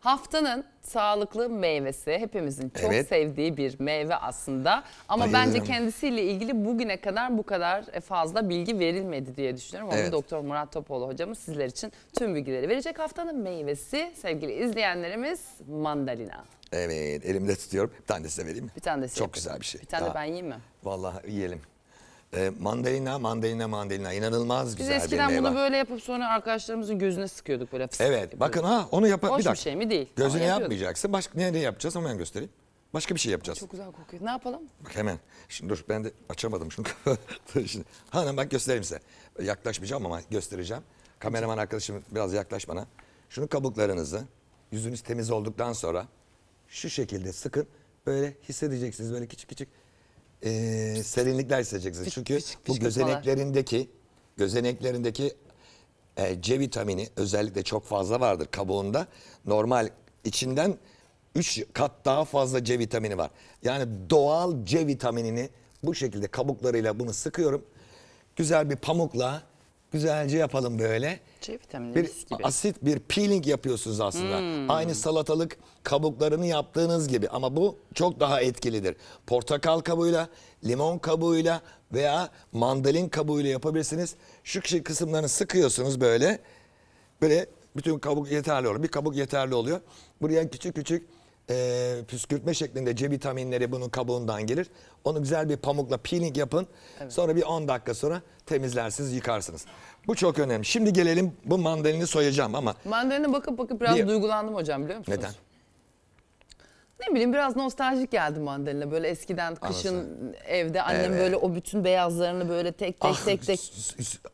Haftanın sağlıklı meyvesi hepimizin çok Evet. sevdiği bir meyve aslında. Ama Bayılırım. bence kendisiyle ilgili bugüne kadar bu kadar e, fazla bilgi verilmedi diye düşünüyorum. Ama Evet. Doktor Murat Topoğlu hocamız sizler için tüm bilgileri verecek. Haftanın meyvesi sevgili izleyenlerimiz mandalina. Evet elimde tutuyorum. Bir tane de size vereyim mi? Bir tane de size Çok yapayım. güzel bir şey. Bir tane de ben yiyeyim mi? Vallahi yiyelim. E, mandalina, mandalina, mandalina. İnanılmaz güzel bir meyve. eskiden bunu böyle yapıp sonra arkadaşlarımızın gözüne sıkıyorduk böyle. Evet yapıyorduk. bakın ha onu yap. Hoş bir şey mi değil. Gözüne yapmayacaksın. Başka ne, ne yapacağız hemen göstereyim. Başka bir şey yapacağız. Çok güzel kokuyor. Ne yapalım? Bak hemen. Şimdi dur ben de açamadım şunu. Şimdi. Hanım bak göstereyim size. Yaklaşmayacağım ama göstereceğim. Kameraman arkadaşım biraz yaklaş bana. Şunu kabuklarınızı yüzünüz temiz olduktan sonra şu şekilde sıkın. Böyle hissedeceksiniz böyle küçük küçük e, serinlikler hissedeceksiniz. Fişk, Çünkü fişk, bu gözeneklerindeki gözeneklerindeki e, C vitamini özellikle çok fazla vardır kabuğunda. Normal içinden 3 kat daha fazla C vitamini var. Yani doğal C vitaminini bu şekilde kabuklarıyla bunu sıkıyorum. Güzel bir pamukla Güzelce yapalım böyle. C vitamini bir mis gibi. asit bir peeling yapıyorsunuz aslında. Hmm. Aynı salatalık kabuklarını yaptığınız gibi ama bu çok daha etkilidir. Portakal kabuğuyla, limon kabuğuyla veya mandalin kabuğuyla yapabilirsiniz. Şu kısımlarını sıkıyorsunuz böyle. Böyle bütün kabuk yeterli olur. Bir kabuk yeterli oluyor. Buraya küçük küçük e, püskürtme şeklinde C vitaminleri bunun kabuğundan gelir. Onu güzel bir pamukla peeling yapın. Evet. Sonra bir 10 dakika sonra temizlersiniz, yıkarsınız. Bu çok önemli. Şimdi gelelim bu mandalini soyacağım ama. Mandalini bakıp bakıp biraz bir, duygulandım hocam biliyor musunuz? Neden? ne bileyim biraz nostaljik geldi mandalina. Böyle eskiden kışın Anlasın. evde annem evet. böyle o bütün beyazlarını böyle tek tek ah, tek tek.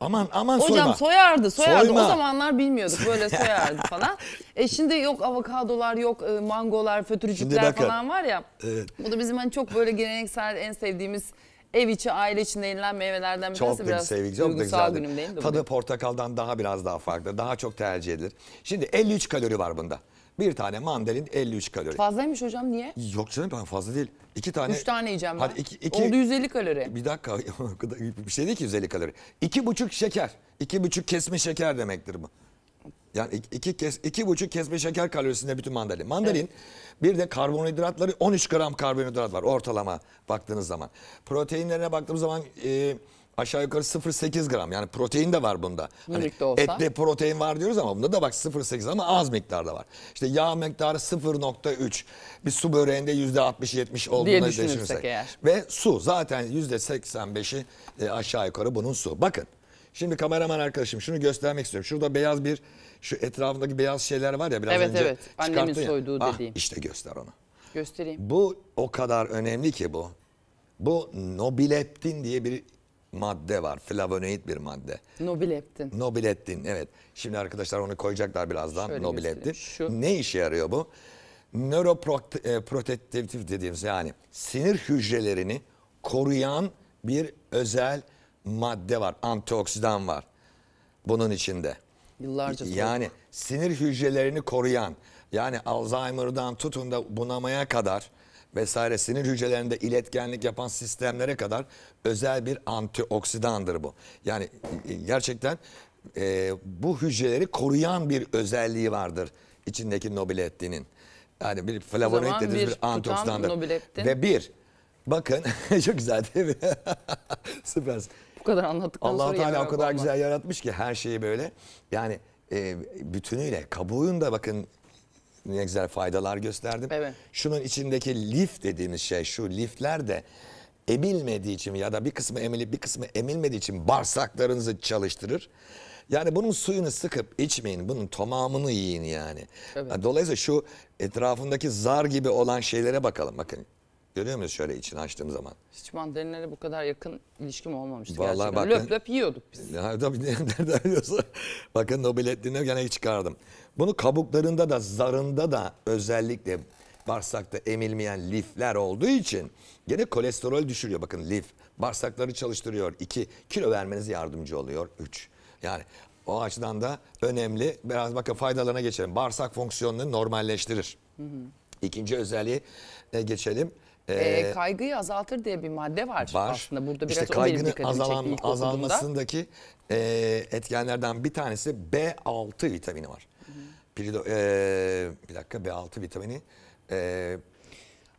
Aman aman Hocam, soyma. Hocam soyardı soyardı. Soyma. O zamanlar bilmiyorduk böyle soyardı falan. E şimdi yok avokadolar yok e, mangolar fötürücükler bakın, falan var ya. Evet. Bu da bizim hani çok böyle geleneksel en sevdiğimiz ev içi aile içinde yenilen meyvelerden birisi çok biraz çok duygusal günüm değil mi? Tadı portakaldan daha biraz daha farklı. Daha çok tercih edilir. Şimdi 53 kalori var bunda. Bir tane mandalin 53 kalori. Fazlaymış hocam niye? Yok canım ben fazla değil. İki tane. Üç tane yiyeceğim ben. iki, iki, Oldu 150 kalori. Bir dakika bir şey değil ki 150 kalori. İki buçuk şeker. İki buçuk kesme şeker demektir bu. Yani iki, kes, iki buçuk kesme şeker kalorisinde bütün mandalin. Mandalin evet. bir de karbonhidratları 13 gram karbonhidrat var ortalama baktığınız zaman. Proteinlerine baktığımız zaman... E, aşağı yukarı 0.8 gram yani protein de var bunda. Hani olsa. ette protein var diyoruz ama bunda da bak 0.8 ama az miktarda var. İşte yağ miktarı 0.3. Bir su böreğinde %60-70 olduğunu düşünürsek. Eğer. Ve su zaten %85'i e, aşağı yukarı bunun su. Bakın şimdi kameraman arkadaşım şunu göstermek istiyorum. Şurada beyaz bir şu etrafındaki beyaz şeyler var ya biraz evet, önce evet. Annemin ya. soyduğu ah, dediğim. İşte göster onu. Göstereyim. Bu o kadar önemli ki bu. Bu nobileptin diye bir madde var. Flavonoid bir madde. Nobileptin. Nobileptin evet. Şimdi arkadaşlar onu koyacaklar birazdan. Şöyle Nobileptin. Şu. Ne işe yarıyor bu? Nöroprotektif dediğimiz yani sinir hücrelerini koruyan bir özel madde var. Antioksidan var bunun içinde. Yıllarca soğuk. Yani sinir hücrelerini koruyan yani Alzheimer'dan tutun da bunamaya kadar vesaire sinir hücrelerinde iletkenlik yapan sistemlere kadar özel bir antioksidandır bu. Yani e, gerçekten e, bu hücreleri koruyan bir özelliği vardır içindeki nobilettinin. Yani bir flavonoid dediğimiz bir, bir antioksidandır. Ve bir, bakın çok güzel değil mi? Süpersin. Bu kadar anlattıktan Allah sonra Teala o kadar olmaz. güzel yaratmış ki her şeyi böyle. Yani e, bütünüyle kabuğun da bakın ne güzel faydalar gösterdim. Evet. Şunun içindeki lif dediğimiz şey şu lifler de emilmediği için ya da bir kısmı emilip bir kısmı emilmediği için bağırsaklarınızı çalıştırır. Yani bunun suyunu sıkıp içmeyin. Bunun tamamını yiyin yani. Evet. Dolayısıyla şu etrafındaki zar gibi olan şeylere bakalım. Bakın Görüyor musunuz şöyle içini açtığım zaman? Hiç mandalinlere bu kadar yakın ilişkim olmamıştı Vallahi gerçekten. Bakın, löp löp yiyorduk biz. Ya, tabii nereden biliyorsa bakın nobiletliğine gene çıkardım. Bunu kabuklarında da zarında da özellikle bağırsakta emilmeyen lifler olduğu için gene kolesterol düşürüyor. Bakın lif bağırsakları çalıştırıyor. İki kilo vermenize yardımcı oluyor. Üç yani o açıdan da önemli. Biraz bakın faydalarına geçelim. Bağırsak fonksiyonunu normalleştirir. Hı hı. İkinci özelliği geçelim. E, kaygıyı azaltır diye bir madde var, var. aslında. Burada biraz işte kaygının azalan, azalmasındaki e, etkenlerden bir tanesi B6 vitamini var. Pirido, e, bir dakika B6 vitamini. E,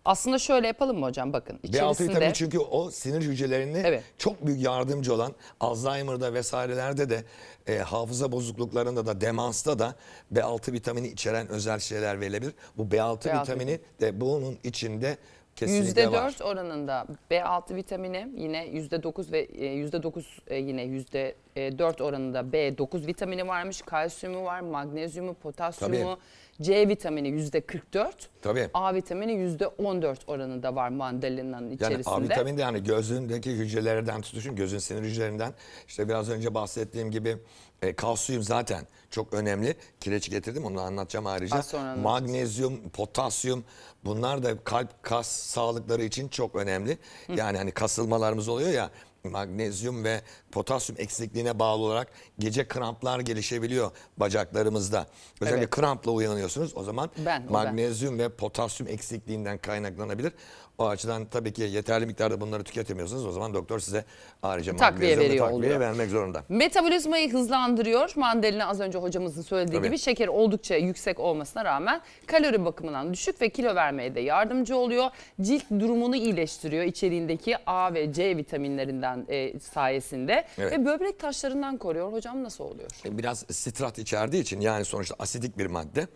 aslında şöyle yapalım mı hocam bakın. Içerisinde... B6 vitamini çünkü o sinir hücrelerini evet. çok büyük yardımcı olan Alzheimer'da vesairelerde de e, hafıza bozukluklarında da demansta da B6 vitamini içeren özel şeyler verilebilir. Bu B6, B6 vitamini de bunun içinde Kesinlikle %4 var. oranında B6 vitamini yine %9 ve e, yüzde %9 e, yine %4 oranında B9 vitamini varmış. Kalsiyumu var, magnezyumu, potasyumu, Tabii. C vitamini %44. Tabii. A vitamini %14 oranında var mandalinanın içerisinde. Yani A vitamini de yani gözündeki hücrelerden tutuşun, gözün sinir hücrelerinden işte biraz önce bahsettiğim gibi e, kalsiyum zaten çok önemli. Kireç getirdim onu anlatacağım ayrıca. Magnezyum, potasyum bunlar da kalp kas sağlıkları için çok önemli. Yani hani kasılmalarımız oluyor ya magnezyum ve potasyum eksikliğine bağlı olarak gece kramplar gelişebiliyor bacaklarımızda. Özellikle evet. krampla uyanıyorsunuz o zaman ben, magnezyum ben. ve potasyum eksikliğinden kaynaklanabilir. O açıdan tabii ki yeterli miktarda bunları tüketemiyorsunuz. O zaman doktor size ayrıca takviye veriyor takviye oluyor. vermek zorunda. Metabolizmayı hızlandırıyor. Mandalina az önce hocamızın söylediği tabii. gibi şeker oldukça yüksek olmasına rağmen kalori bakımından düşük ve kilo vermeye de yardımcı oluyor. Cilt durumunu iyileştiriyor içeriğindeki A ve C vitaminlerinden e, sayesinde evet. ve böbrek taşlarından koruyor. Hocam nasıl oluyor? E, biraz sitrat içerdiği için yani sonuçta asidik bir madde.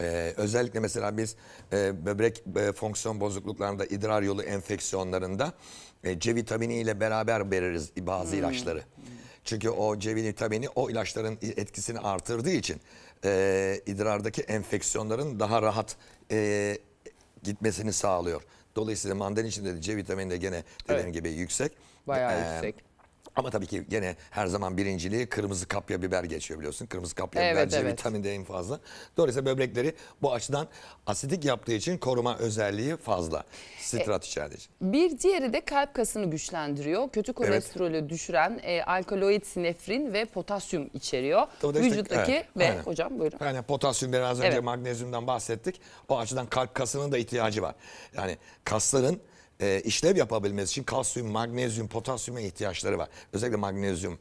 Ee, özellikle mesela biz e, böbrek e, fonksiyon bozukluklarında, idrar yolu enfeksiyonlarında e, C vitamini ile beraber veririz bazı hmm. ilaçları. Çünkü o C vitamini o ilaçların etkisini artırdığı için e, idrardaki enfeksiyonların daha rahat e, gitmesini sağlıyor. Dolayısıyla mandalin içinde de C vitamini de gene dediğim evet. gibi yüksek. Bayağı ee, yüksek. Ama tabii ki gene her zaman birinciliği kırmızı kapya biber geçiyor biliyorsun. Kırmızı kapya evet, biber C evet. vitamini de en fazla. Dolayısıyla böbrekleri bu açıdan asidik yaptığı için koruma özelliği fazla. Sitrat e, içerdiği için. Bir diğeri de kalp kasını güçlendiriyor. Kötü kolesterolü evet. düşüren e, alkaloid, sinefrin ve potasyum içeriyor. Tabii Vücuttaki evet, ve aynen. hocam buyurun. Yani potasyum biraz önce evet. magnezyumdan bahsettik. O açıdan kalp kasının da ihtiyacı var. Yani kasların e, işlev yapabilmesi için kalsiyum, magnezyum, potasyuma ihtiyaçları var. Özellikle magnezyum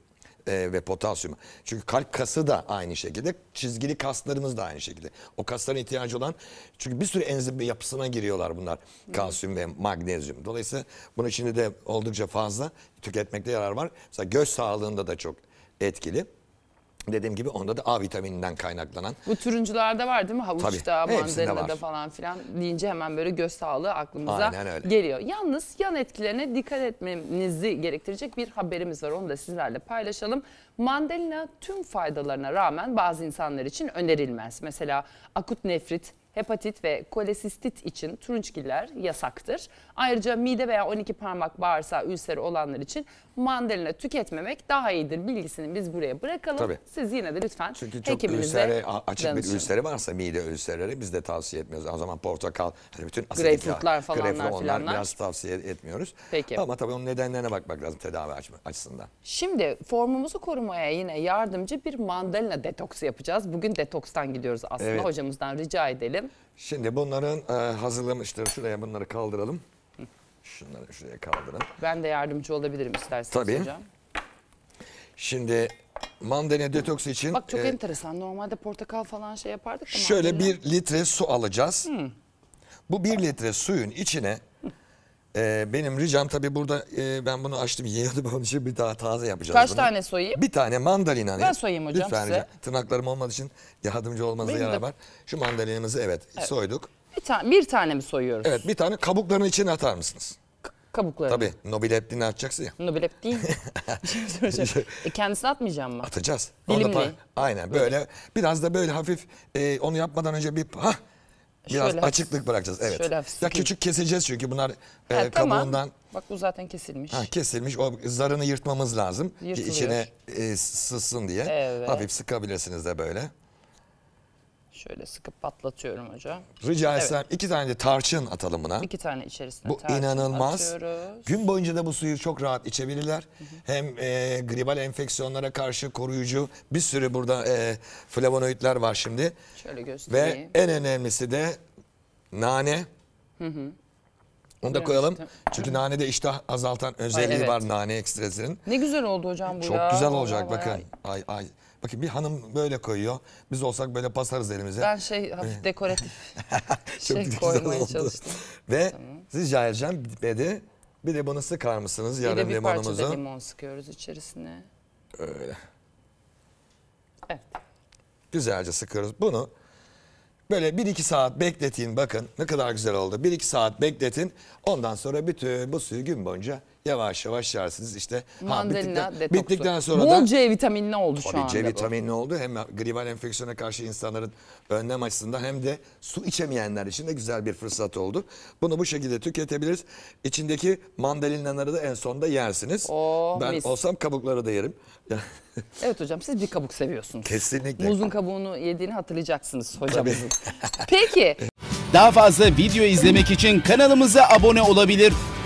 e, ve potasyum. Çünkü kalp kası da aynı şekilde, çizgili kaslarımız da aynı şekilde. O kasların ihtiyacı olan çünkü bir sürü enzim yapısına giriyorlar bunlar. Kalsiyum ve magnezyum. Dolayısıyla bunun içinde de oldukça fazla tüketmekte yarar var. Mesela göz sağlığında da çok etkili. Dediğim gibi onda da A vitamininden kaynaklanan. Bu turuncularda var değil mi? Havuçta, Tabii, mandalinada falan filan deyince hemen böyle göz sağlığı aklımıza geliyor. Yalnız yan etkilerine dikkat etmenizi gerektirecek bir haberimiz var. Onu da sizlerle paylaşalım. Mandalina tüm faydalarına rağmen bazı insanlar için önerilmez. Mesela akut nefrit, hepatit ve kolesistit için turunçgiller yasaktır. Ayrıca mide veya 12 parmak bağırsağı ülseri olanlar için mandalina tüketmemek daha iyidir bilgisini biz buraya bırakalım. Tabii. Siz yine de lütfen Çünkü çok ülseri açık danışın. bir ülseri varsa mide ülserleri biz de tavsiye etmiyoruz. O zaman portakal, hani bütün greyfurtlar falanlar greyfurt, onlar biraz tavsiye etmiyoruz. Peki. Ama tabii onun nedenlerine bakmak lazım tedavi açısından. Şimdi formumuzu korumaya yine yardımcı bir mandalina detoksu yapacağız. Bugün detokstan gidiyoruz aslında evet. hocamızdan rica edelim. Şimdi bunların e, hazırlamıştır. Şuraya bunları kaldıralım. Şunları şuraya kaldırın. Ben de yardımcı olabilirim isterseniz Tabii. hocam. Şimdi mandalina detoks için Bak çok e, enteresan. Normalde portakal falan şey yapardık. da şöyle mandalina- bir litre su alacağız. Hmm. Bu bir litre suyun içine ee, benim ricam tabii burada e, ben bunu açtım yiyordum onun için bir daha taze yapacağız Kaç bunu. tane soyayım? Bir tane mandalina. Ben soyayım hocam Lütfen size. Rica. Tırnaklarım olmadığı için yardımcı olmanıza Benim yarar var. Şu mandalinamızı evet, evet. soyduk. Bir, tane bir tane mi soyuyoruz? Evet bir tane kabuklarını içine atar mısınız? Kabukları? Tabii Nobel Heptin'i atacaksın ya. Bunu bilep değil. e, kendisini atmayacağım mı? Atacağız. Dilimli. Aynen böyle. Biraz da böyle hafif e, onu yapmadan önce bir ha Biraz şöyle açıklık bırakacağız. Evet. Şöyle ya küçük keseceğiz çünkü bunlar e, ha, e, tamam. kabuğundan. Bak bu zaten kesilmiş. Ha, kesilmiş. O zarını yırtmamız lazım. Yırtılıyor. içine e, sızsın diye. Evet. Hafif sıkabilirsiniz de böyle. Şöyle sıkıp patlatıyorum hocam. Rica evet. etsem iki tane de tarçın atalım buna. İki tane içerisine Bu inanılmaz. Atıyoruz. Gün boyunca da bu suyu çok rahat içebilirler. Hı hı. Hem e, gribal enfeksiyonlara karşı koruyucu bir sürü burada e, flavonoidler var şimdi. Şöyle göstereyim. Ve en önemlisi de nane. Hı hı. Onu da koyalım. Çünkü nane de iştah azaltan özelliği evet. var nane ekstresinin. Ne güzel oldu hocam bu Çok ya. güzel olacak Vallahi bakın. Ay ay. Bakın bir hanım böyle koyuyor. Biz olsak böyle pasarız elimize. Ben şey hafif dekoratif şey Çok koymaya oldu. çalıştım. Ve tamam. siz bir de, bir de bunu sıkar mısınız yarın limonumuzu? Bir de bir parça da limon sıkıyoruz içerisine. Öyle. Evet. Güzelce sıkıyoruz. Bunu Böyle 1-2 saat bekletin bakın ne kadar güzel oldu. 1-2 saat bekletin. Ondan sonra bütün bu suyu gün boyunca yavaş yavaş yersiniz. işte Mandalina ha, bittikten, bittikten sonra Bol da... Bol C vitaminli oldu şu anda. C vitaminli oldu. Hem gribal enfeksiyona karşı insanların önlem açısından hem de su içemeyenler için de güzel bir fırsat oldu. Bunu bu şekilde tüketebiliriz. İçindeki mandalinaları da en sonda yersiniz. Oo, oh, ben mis. olsam kabukları da yerim. evet hocam siz bir kabuk seviyorsunuz. Kesinlikle. Muzun kabuğunu yediğini hatırlayacaksınız hocamızın. Peki. Daha fazla video izlemek için kanalımıza abone olabilir.